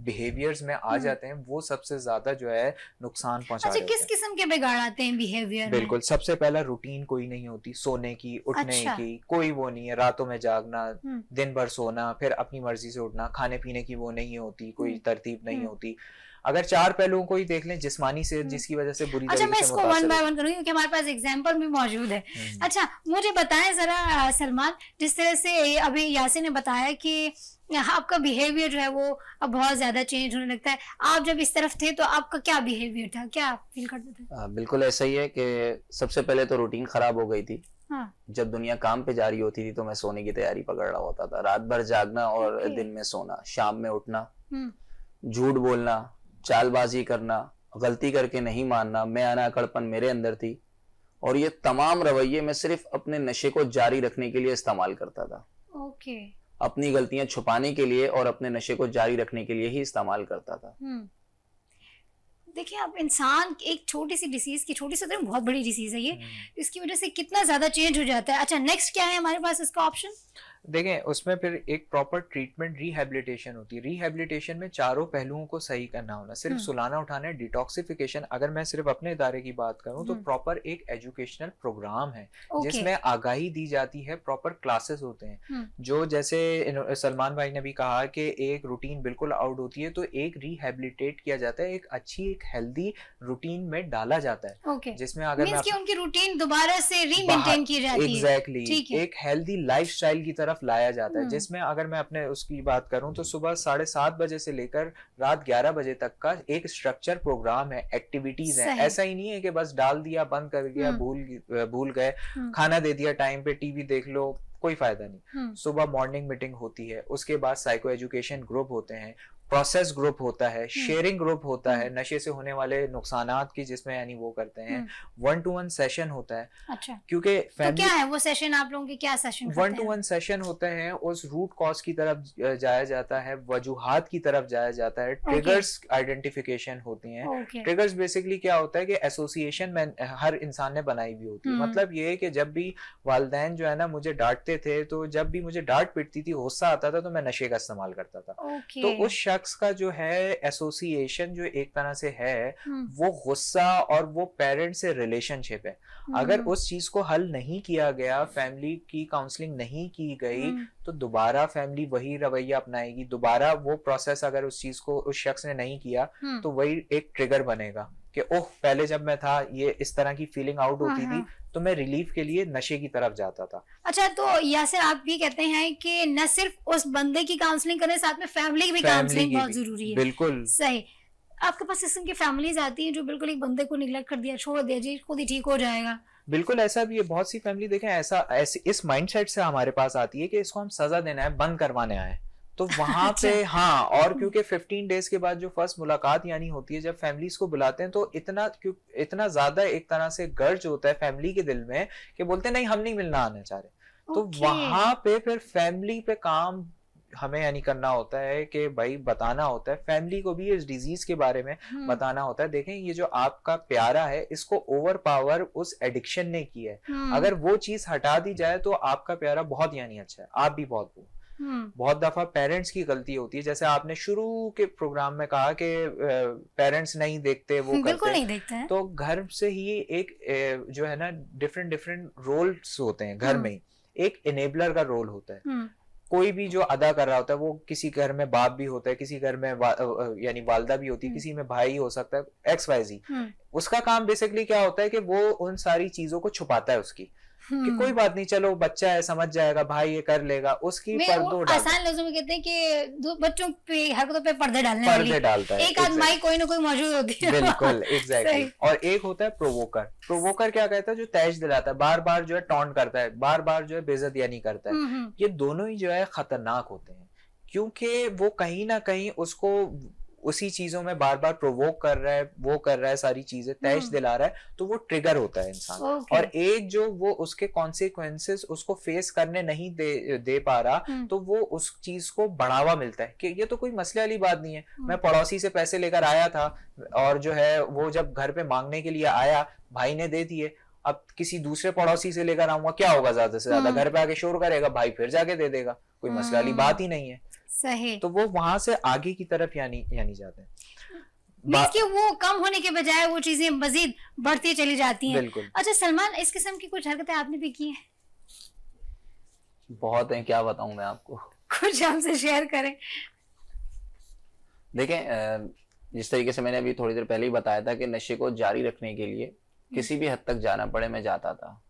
B: बिहेवियर्स में आ हम्म। जाते हैं वो सबसे ज्यादा जो है नुकसान पहुंचा अच्छा, किस
A: किस्म के बिगाड़ आते हैं बिहेवियर बिल्कुल
B: सबसे पहला रूटीन कोई नहीं होती सोने की उठने अच्छा। की कोई वो नहीं है रातों में जागना हम्म। दिन भर सोना फिर अपनी मर्जी से उठना खाने पीने की वो नहीं होती कोई हम्म। तरतीब नहीं होती अगर चार पहलुओं को ही देख लें जिसमानी से हम्म। जिसकी वजह से बुरी अच्छा मैं इसको वन बाय वन
A: करूंगी क्योंकि हमारे पास एग्जाम्पल भी मौजूद है हम्म। अच्छा मुझे बताएं जरा सलमान जिस तरह से अभी यासी ने बताया कि आपका बिहेवियर जो है वो अब बहुत ज्यादा चेंज होने लगता है आप जब इस तरफ थे तो आपका क्या बिहेवियर था क्या फील करते
C: थे बिल्कुल ऐसा ही है कि सबसे पहले तो रूटीन खराब हो गई थी हाँ। जब दुनिया काम पे जा रही होती थी तो मैं सोने की तैयारी पकड़ रहा होता था रात भर जागना और दिन में सोना शाम में उठना
D: हम्म।
C: झूठ बोलना चालबाजी करना गलती करके नहीं मानना मैं आना अकड़पन मेरे अंदर थी और ये तमाम रवैये मैं सिर्फ अपने नशे को जारी रखने के लिए इस्तेमाल करता था
A: ओके okay.
C: अपनी गलतियां छुपाने के लिए और अपने नशे को जारी रखने के लिए ही इस्तेमाल करता था
A: हम्म। देखिए आप इंसान एक छोटी सी डिसीज की छोटी सी तो बहुत बड़ी डिसीज है ये हम्म। इसकी वजह से कितना ज्यादा चेंज हो जाता है अच्छा नेक्स्ट क्या है हमारे पास इसका ऑप्शन
B: देखें उसमें फिर एक प्रॉपर ट्रीटमेंट रिहेबिलिटेशन होती है रिहेबिलिटेशन में चारों पहलुओं को सही करना होना सिर्फ हम्म। सुलाना उठाना है डिटॉक्सिफिकेशन अगर मैं सिर्फ अपने इदारे की बात करूं तो प्रॉपर हम्म। एक एजुकेशनल प्रोग्राम है जिसमें आगाही दी जाती है प्रॉपर क्लासेस होते हैं हम्म। जो जैसे सलमान भाई ने भी कहा कि एक रूटीन बिल्कुल आउट होती है तो एक रिहेबिलिटेट किया जाता है एक अच्छी एक हेल्दी रूटीन में डाला जाता है जिसमें अगर
A: उनकी रूटीन दोबारा से रीमेंटेन की जाती है एग्जैक्टली एक
B: हेल्दी लाइफ की तरफ तरफ लाया जाता है हम्म। जिसमें अगर मैं अपने उसकी बात करूं तो सुबह साढ़े सात बजे से लेकर रात ग्यारह बजे तक का एक स्ट्रक्चर प्रोग्राम है एक्टिविटीज है ऐसा ही नहीं है कि बस डाल दिया बंद कर दिया हम्म। भूल भूल गए हम्म। खाना दे दिया टाइम पे टीवी देख लो कोई फायदा नहीं सुबह मॉर्निंग मीटिंग होती है उसके बाद साइको एजुकेशन ग्रुप होते हैं प्रोसेस ग्रुप होता है शेयरिंग हम्म। ग्रुप होता है हम्म। नशे से होने वाले नुकसान की जिसमें यानी वो करते हैं वन टू वन सेशन होता है अच्छा क्योंकि तो क्या
A: है वो सेशन आप लोगों के क्या session one
B: to one session होते हैं उस रूट कॉज की तरफ जाया जाता है वजूहत की तरफ जाया जाता है ट्रिगर्स आइडेंटिफिकेशन होती है ट्रिगर्स बेसिकली क्या होता है कि एसोसिएशन में हर इंसान ने बनाई भी होती है हम्म। मतलब ये है कि जब भी वालदेन जो है ना मुझे डांटते थे तो जब भी मुझे डांट पिटती थी गुस्सा आता था तो मैं नशे का इस्तेमाल करता था तो उस शख्स का जो है एसोसिएशन जो एक तरह से है हम्म। वो गुस्सा और वो पेरेंट से रिलेशनशिप है अगर हम्म। उस चीज को हल नहीं किया गया फैमिली की काउंसलिंग नहीं की गई हम्म। तो दोबारा फैमिली वही रवैया अपनाएगी दोबारा वो प्रोसेस अगर उस चीज को उस शख्स ने नहीं किया तो वही एक ट्रिगर बनेगा कि ओह पहले जब मैं था ये इस तरह की फीलिंग आउट होती हाँ, थी हाँ। तो मैं रिलीफ के लिए नशे की तरफ जाता था
A: अच्छा तो यासिर आप भी कहते हैं कि न सिर्फ उस बंदे की काउंसलिंग करें साथ में फैमिली की भी काउंसलिंग बहुत जरूरी है बिल्कुल सही आपके पास इस की फैमिलीज आती हैं जो बिल्कुल एक बंदे को निगलेक्ट कर दिया छोड़ दिया जी खुद ही ठीक हो जाएगा
B: बिल्कुल ऐसा भी है बहुत सी फैमिली देखें ऐसा ऐसे इस माइंडसेट से हमारे पास आती है कि इसको हम सजा देना है बंद करवाने आए तो वहां अच्छा। पे हाँ और क्योंकि 15 डेज के बाद जो फर्स्ट मुलाकात यानी होती है जब फैमिलीज को बुलाते हैं तो इतना इतना ज्यादा एक तरह से गर्ज होता है फैमिली के दिल में कि बोलते हैं नहीं हम नहीं मिलना आना चाह रहे तो वहां पे फिर फैमिली पे काम हमें यानी करना होता है कि भाई बताना होता है फैमिली को भी इस डिजीज के बारे में हम्म। बताना होता है देखें ये जो आपका प्यारा है इसको ओवर पावर उस एडिक्शन ने किया है हम्म। अगर वो चीज हटा दी जाए तो आपका प्यारा बहुत यानी अच्छा है आप भी बहुत हम्म। बहुत दफा पेरेंट्स की गलती होती है जैसे आपने शुरू के प्रोग्राम में कहा कि पेरेंट्स नहीं देखते वो करते नहीं देखते हैं। तो घर से ही एक जो है ना डिफरेंट डिफरेंट रोल्स होते हैं घर हम्म। में ही एक इनेबलर का रोल होता है हम्म। कोई भी जो अदा कर रहा होता है वो किसी घर में बाप भी होता है किसी घर में वा, यानी वालदा भी होती है किसी में भाई हो सकता है एक्स वाई जी उसका काम बेसिकली क्या होता है कि वो उन सारी चीजों को छुपाता है उसकी
A: कि कोई हम्म। बात
B: नहीं चलो बच्चा है समझ जाएगा भाई ये कर लेगा उसकी पर्दों डाल आसान
A: लोगों में कहते हैं कि बच्चों पे हरकतों पे पर्दे डालने पर्दे
B: डालता है एक आदमी exactly.
A: कोई ना कोई मौजूद होती है बिल्कुल एग्जैक्टली
B: exactly. और एक होता है प्रोवोकर प्रोवोकर क्या कहता है जो तेज दिलाता है बार बार जो है टॉन्ट करता है बार बार जो है बेजत यानी करता है ये दोनों ही जो है खतरनाक होते हैं क्योंकि वो कहीं ना कहीं उसको उसी चीजों में बार बार प्रोवोक कर रहा है वो कर रहा है सारी चीजें तैश हम्म। दिला रहा है तो वो ट्रिगर होता है इंसान okay. और एक जो वो उसके कॉन्सिक्वेंसेस उसको फेस करने नहीं दे दे पा रहा हम्म। तो वो उस चीज को बढ़ावा मिलता है कि ये तो कोई मसले वाली बात नहीं है हम्म। मैं पड़ोसी से पैसे लेकर आया था और जो है वो जब घर पे मांगने के लिए आया भाई ने दे दिए अब किसी दूसरे पड़ोसी से लेकर आऊंगा क्या होगा ज्यादा से ज्यादा घर पे आके शोर करेगा भाई फिर जाके दे देगा कोई मसले वाली बात ही नहीं है सही तो वो वहां से आगे की तरफ यानी यानी जाते
A: हैं कि वो कम होने के बजाय वो चीजें मजीद बढ़ती चली जाती हैं अच्छा सलमान इस किस्म की कुछ हरकतें आपने भी की हैं
C: बहुत हैं क्या बताऊं मैं आपको
A: कुछ हमसे शेयर करें
C: देखें जिस तरीके से मैंने अभी थोड़ी देर पहले ही बताया था कि नशे को जारी रखने के लिए किसी भी हद तक जाना पड़े मैं जाता था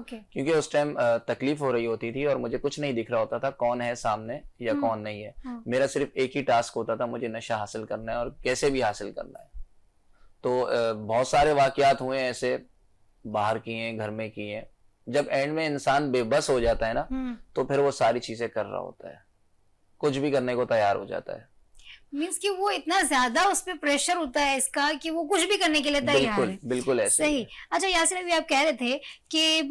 C: okay. क्योंकि उस टाइम तकलीफ हो रही होती थी और मुझे कुछ नहीं दिख रहा होता था कौन है सामने या हुँ. हम्म। कौन नहीं है हुँ. हम्म। मेरा सिर्फ एक ही टास्क होता था मुझे नशा हासिल करना है और कैसे भी हासिल करना है तो बहुत सारे वाकयात हुए ऐसे बाहर किए घर में किए जब एंड में इंसान बेबस हो जाता है ना हम्म। तो फिर वो सारी चीजें कर रहा होता है कुछ भी करने को तैयार हो जाता है
A: मीन्स कि वो इतना ज्यादा उस पर प्रेशर होता है इसका कि वो कुछ भी करने के लिए तैयार है बिल्कुल ऐसे सही अच्छा यासिर अभी आप कह रहे थे कि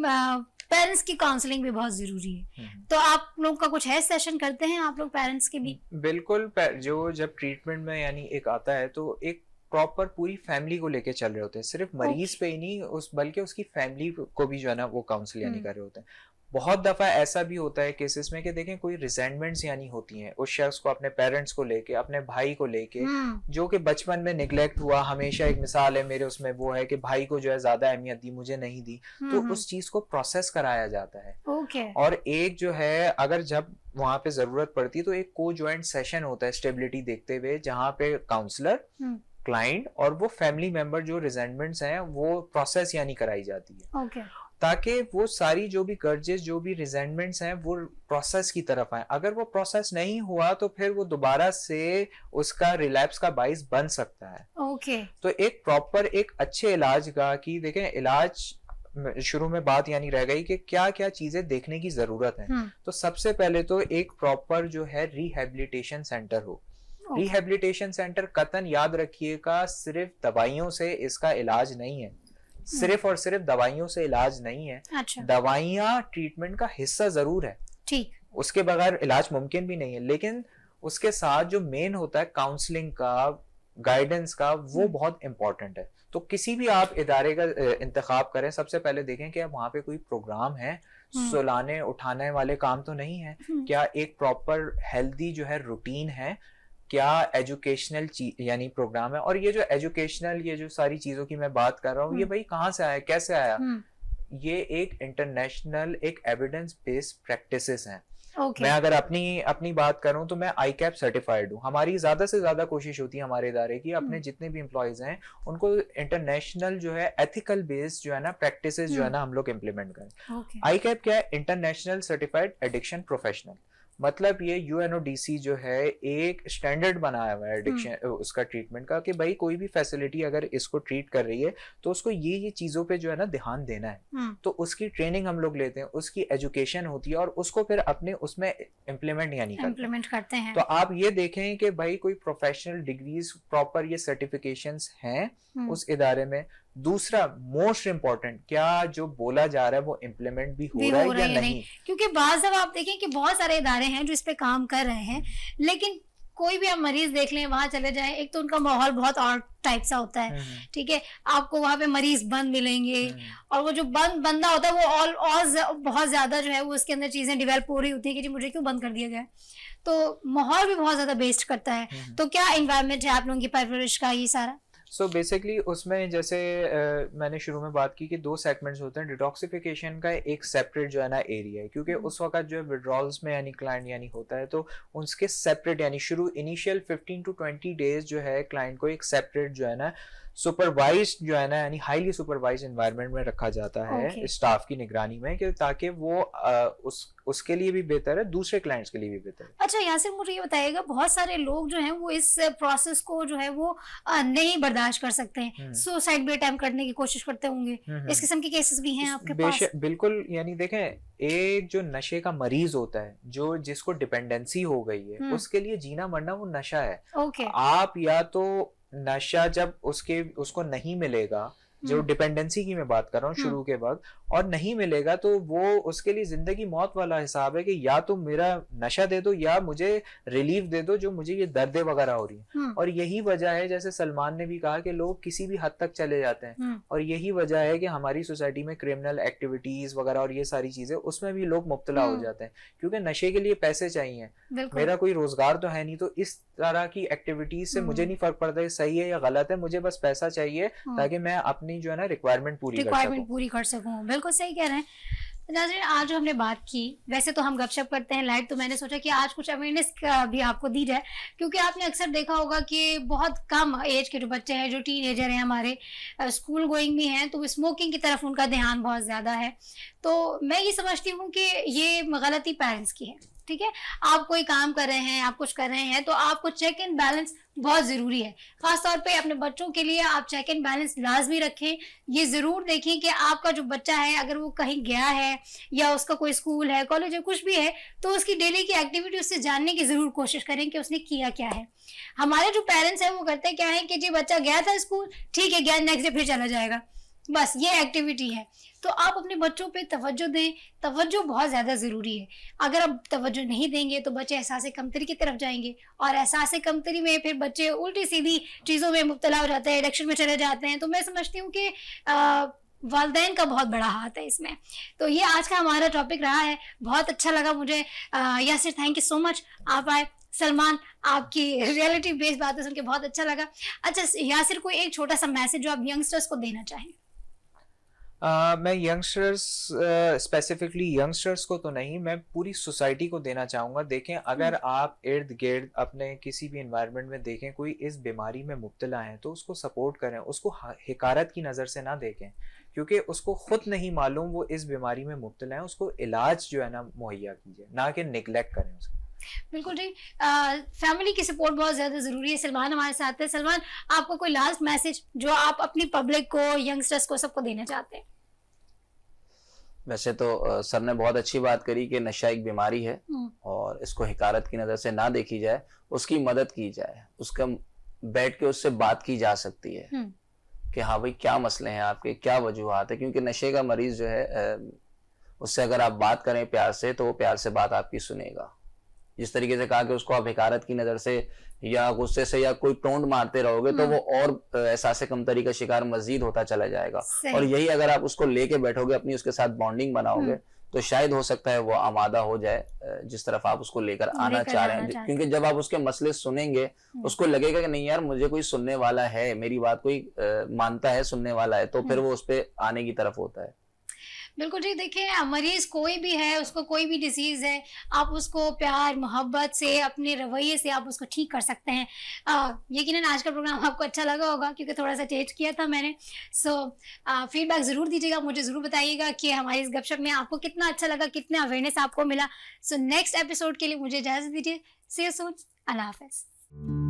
A: पेरेंट्स की काउंसलिंग भी बहुत जरूरी है हम्म। तो आप लोग का कुछ है सेशन करते हैं आप लोग पेरेंट्स के भी
B: बिल्कुल जो जब ट्रीटमेंट में यानी एक आता है तो एक प्रॉपर पूरी फैमिली को लेके चल रहे होते हैं सिर्फ मरीज okay. पे ही नहीं उस बल्कि उसकी फैमिली को भी जो है ना वो काउंसिल यानी हम्म। कर रहे होते हैं बहुत दफ़ा ऐसा भी होता है केसेस में कि देखें कोई रिजेंटमेंट्स यानी होती हैं उस शख्स को अपने पेरेंट्स को लेके अपने भाई को लेके हाँ। जो कि बचपन में निगलेक्ट हुआ हमेशा एक मिसाल है मेरे उसमें वो है कि भाई को जो है ज्यादा अहमियत दी मुझे नहीं दी तो हम्म। उस चीज को प्रोसेस कराया जाता है ओके और एक जो है अगर जब वहां पे जरूरत पड़ती तो एक को ज्वाइंट सेशन होता है स्टेबिलिटी देखते हुए जहाँ पे काउंसलर क्लाइंट हम्म। और वो फैमिली मेंबर जो रिजेंटमेंट्स हैं वो प्रोसेस यानी कराई जाती है okay. ताकि वो सारी जो भी गर्जेस जो भी रिजेंटमेंट्स हैं वो प्रोसेस की तरफ आए अगर वो प्रोसेस नहीं हुआ तो फिर वो दोबारा से उसका रिलैप्स का बाइस बन सकता है ओके okay. तो एक प्रॉपर एक अच्छे इलाज का कि देखें इलाज शुरू में बात यानी रह गई कि क्या क्या चीजें देखने की जरूरत है हुँ. हम्म। तो सबसे पहले तो एक प्रॉपर जो है रिहेबिलिटेशन सेंटर हो रिहेबिलिटेशन सेंटर कतन याद रखिएगा सिर्फ दवाइयों से इसका इलाज नहीं है हम्म। सिर्फ और सिर्फ दवाइयों से इलाज नहीं है अच्छा। दवाइयाँ ट्रीटमेंट का हिस्सा जरूर है ठीक उसके बगैर इलाज मुमकिन भी नहीं है लेकिन उसके साथ जो मेन होता है काउंसलिंग का गाइडेंस का वो हम्म। बहुत इम्पोर्टेंट है तो किसी भी आप इदारे का इंतखाब करें सबसे पहले देखें कि वहाँ पे कोई प्रोग्राम है हम्म। सुलाने उठाने वाले काम तो नहीं है क्या एक प्रॉपर हेल्दी जो है रूटीन है क्या एजुकेशनल यानी प्रोग्राम है और ये जो एजुकेशनल ये जो सारी चीजों की मैं बात कर रहा हूँ ये हम्म। भाई कहाँ से आया कैसे आया
D: हम्म।
B: ये एक इंटरनेशनल एक एविडेंस बेस्ड प्रैक्टिस है okay. मैं अगर अपनी अपनी बात करूं तो मैं आई कैप सर्टिफाइड हूँ हमारी ज्यादा से ज्यादा कोशिश होती है हमारे इदारे की अपने हम्म। जितने भी इम्प्लॉयज हैं उनको इंटरनेशनल जो है एथिकल बेस्ड जो है ना प्रैक्टिस जो है ना हम लोग इम्प्लीमेंट करें आई okay. कैप क्या है इंटरनेशनल सर्टिफाइड एडिक्शन प्रोफेशनल मतलब ये यूएनओडीसी जो है एक स्टैंडर्ड बनाया हुआ है एडिक्शन हम्म। उसका ट्रीटमेंट का कि भाई कोई भी फैसिलिटी अगर इसको ट्रीट कर रही है तो उसको ये ये चीजों पे जो है ना ध्यान देना है हम्म। तो उसकी ट्रेनिंग हम लोग लेते हैं उसकी एजुकेशन होती है और उसको फिर अपने उसमें इम्प्लीमेंट यानी
A: इम्प्लीमेंट करते हैं तो
B: आप ये देखें कि भाई कोई प्रोफेशनल डिग्रीज प्रॉपर ये सर्टिफिकेशन है हम्म। उस इदारे में दूसरा मोस्ट इम्पोर्टेंट क्या जो बोला जा रहा है वो इम्प्लीमेंट भी हो भी रहा है या नहीं,
A: नहीं। क्योंकि बाज जब आप देखें कि बहुत सारे इदारे हैं जो इस पे काम कर रहे हैं लेकिन कोई भी आप मरीज देख लें वहां चले जाए एक तो उनका माहौल बहुत और टाइप सा होता है हम्म, हम्म। ठीक है आपको वहां पे मरीज बंद मिलेंगे हम्म। और वो जो बंद बंदा होता है वो और और बहुत ज्यादा जो है वो उसके अंदर चीजें डिवेलप हो रही होती है कि जी मुझे क्यों बंद कर दिया गया तो माहौल भी बहुत ज्यादा बेस्ड करता है तो क्या इन्वायरमेंट है आप लोगों की परवरिश का ये सारा
B: सो so बेसिकली उसमें जैसे आ, मैंने शुरू में बात की कि दो सेगमेंट्स होते हैं डिटॉक्सिफिकेशन का एक सेपरेट जो है ना एरिया है क्योंकि हम्म। उस वक्त जो है विड्रॉल्स में यानी क्लाइंट यानी होता है तो उसके सेपरेट यानी शुरू इनिशियल 15 टू 20 डेज जो है क्लाइंट को एक सेपरेट जो है ना सुपरवाइज जो है ना यानी हाईली सुपरवाइज एनवायरनमेंट में रखा जाता है okay. स्टाफ की निगरानी में कि ताकि वो आ, उस उसके लिए भी बेहतर है दूसरे क्लाइंट्स के लिए भी बेहतर है
A: अच्छा यहाँ से मुझे ये बताइएगा बहुत सारे लोग जो हैं वो इस प्रोसेस को जो है वो नहीं बर्दाश्त कर सकते हैं सुसाइड भी अटैम्प करने की कोशिश करते होंगे हम्म, हम्म। इस किस्म के केसेस भी हैं आपके पास
B: बिल्कुल यानी देखें एक जो नशे का मरीज होता है जो जिसको डिपेंडेंसी हो गई है हम्म। उसके लिए जीना मरना वो नशा है आप या तो नशा जब उसके उसको नहीं मिलेगा जो डिपेंडेंसी हम्म। की मैं बात कर रहा हूँ हम्म। शुरू के वक्त और नहीं मिलेगा तो वो उसके लिए जिंदगी मौत वाला हिसाब है कि या तो मेरा नशा दे दो या मुझे रिलीफ दे दो जो मुझे ये दर्दे वगैरह हो रही है हम्म। और यही वजह है जैसे सलमान ने भी कहा कि लोग किसी भी हद तक चले जाते हैं और यही वजह है कि हमारी सोसाइटी में क्रिमिनल एक्टिविटीज वगैरह और ये सारी चीजें उसमें भी लोग मुबतला हो जाते हैं क्योंकि नशे के लिए पैसे चाहिए मेरा कोई रोजगार तो है नहीं तो इस तरह की एक्टिविटीज से मुझे नहीं फर्क पड़ता सही है या गलत है मुझे बस पैसा चाहिए ताकि मैं अपनी अपनी जो है ना रिक्वायरमेंट पूरी रिक्वायरमेंट
A: पूरी कर सकूँ बिल्कुल सही कह रहे हैं नाजरीन आज जो हमने बात की वैसे तो हम गपशप करते हैं लाइट तो मैंने सोचा कि आज कुछ अवेयरनेस भी आपको दी जाए क्योंकि आपने अक्सर देखा होगा कि बहुत कम एज के जो बच्चे हैं जो टीन एजर हैं हमारे स्कूल गोइंग भी हैं तो स्मोकिंग की तरफ उनका ध्यान बहुत ज़्यादा है तो मैं ये समझती हूँ कि ये गलती पेरेंट्स की है ठीक है आप कोई काम कर रहे हैं आप कुछ कर रहे हैं तो आपको चेक एंड बैलेंस बहुत ज़रूरी है खासतौर पे अपने बच्चों के लिए आप चेक एंड बैलेंस लाजमी रखें ये ज़रूर देखें कि आपका जो बच्चा है अगर वो कहीं गया है या उसका कोई स्कूल है कॉलेज है कुछ भी है तो उसकी डेली की एक्टिविटी उससे जानने की ज़रूर कोशिश करें कि उसने किया क्या है हमारे जो पेरेंट्स हैं वो करते क्या है कि जी बच्चा गया था स्कूल ठीक है गया नेक्स्ट डे फिर चला जाएगा बस ये एक्टिविटी है तो आप अपने बच्चों पे तवज्जो दें तवज्जो बहुत ज़्यादा ज़रूरी है अगर आप तवज्जो नहीं देंगे तो बच्चे एहसास कमतरी की तरफ जाएंगे और एहसास कमतरी में फिर बच्चे उल्टी सीधी चीज़ों में मुबतला हो जाते हैं इलेक्शन में चले जाते हैं तो मैं समझती हूँ कि वालदेन का बहुत बड़ा हाथ है इसमें तो ये आज का हमारा टॉपिक रहा है बहुत अच्छा लगा मुझे या sir thank you so much आप आए सलमान आपकी रियलिटी बेस्ड बातें सुन के बहुत अच्छा लगा अच्छा या को कोई एक छोटा सा मैसेज जो आप यंगस्टर्स को देना चाहें
B: मैं यंगस्टर्स स्पेसिफिकली यंगस्टर्स को तो नहीं मैं पूरी सोसाइटी को देना चाहूँगा देखें अगर हम्म। आप इर्द गिर्द अपने किसी भी इन्वायरमेंट में देखें कोई इस बीमारी में मुबतला है तो उसको सपोर्ट करें उसको हिकारत की नज़र से ना देखें क्योंकि उसको खुद नहीं मालूम वो इस बीमारी में मुबतला है उसको इलाज जो है ना मुहैया कीजिए ना कि निगलेक्ट करें उसको
A: बिल्कुल जी फैमिली की सपोर्ट बहुत ज़्यादा ज़रूरी है सलमान हमारे साथ है सलमान आपको कोई लास्ट मैसेज जो आप अपनी पब्लिक को यंगस्टर्स को सबको देना चाहते हैं
C: वैसे तो सर ने बहुत अच्छी बात करी कि नशा एक बीमारी है हम्म। और इसको हिकारत की नज़र से ना देखी जाए उसकी मदद की जाए उसका बैठ के उससे बात की जा सकती है हम्म। कि हाँ भाई क्या मसले हैं आपके क्या वजूहत है क्योंकि नशे का मरीज जो है उससे अगर आप बात करें प्यार से तो वो प्यार से बात आपकी सुनेगा जिस तरीके से कहा कि उसको आप हिकारत की नजर से या गुस्से से या कोई टोंड मारते रहोगे तो हम्म। वो और एहसास कमतरी का शिकार मजीद होता चला जाएगा और यही अगर आप उसको लेके बैठोगे अपनी उसके साथ बॉन्डिंग बनाओगे हम्म। तो शायद हो सकता है वो आमादा हो जाए जिस तरफ आप उसको लेकर आना चाह रहे हैं क्योंकि जब आप उसके मसले सुनेंगे हम्म। उसको लगेगा कि नहीं यार मुझे कोई सुनने वाला है मेरी बात कोई मानता है सुनने वाला है तो फिर वो उस पर आने की तरफ होता है
A: बिल्कुल ठीक देखिए मरीज कोई भी है उसको कोई भी डिजीज है आप उसको प्यार मोहब्बत से अपने रवैये से आप उसको ठीक कर सकते हैं यकीन आज का प्रोग्राम आपको अच्छा लगा होगा क्योंकि थोड़ा सा टेस्ट किया था मैंने सो so, फीडबैक ज़रूर दीजिएगा मुझे ज़रूर बताइएगा कि हमारे इस गपशप में आपको कितना अच्छा लगा कितना अवेयरनेस आपको मिला सो नेक्स्ट एपिसोड के लिए मुझे इजाज़त दीजिए से सोच अल्लाह हाफिज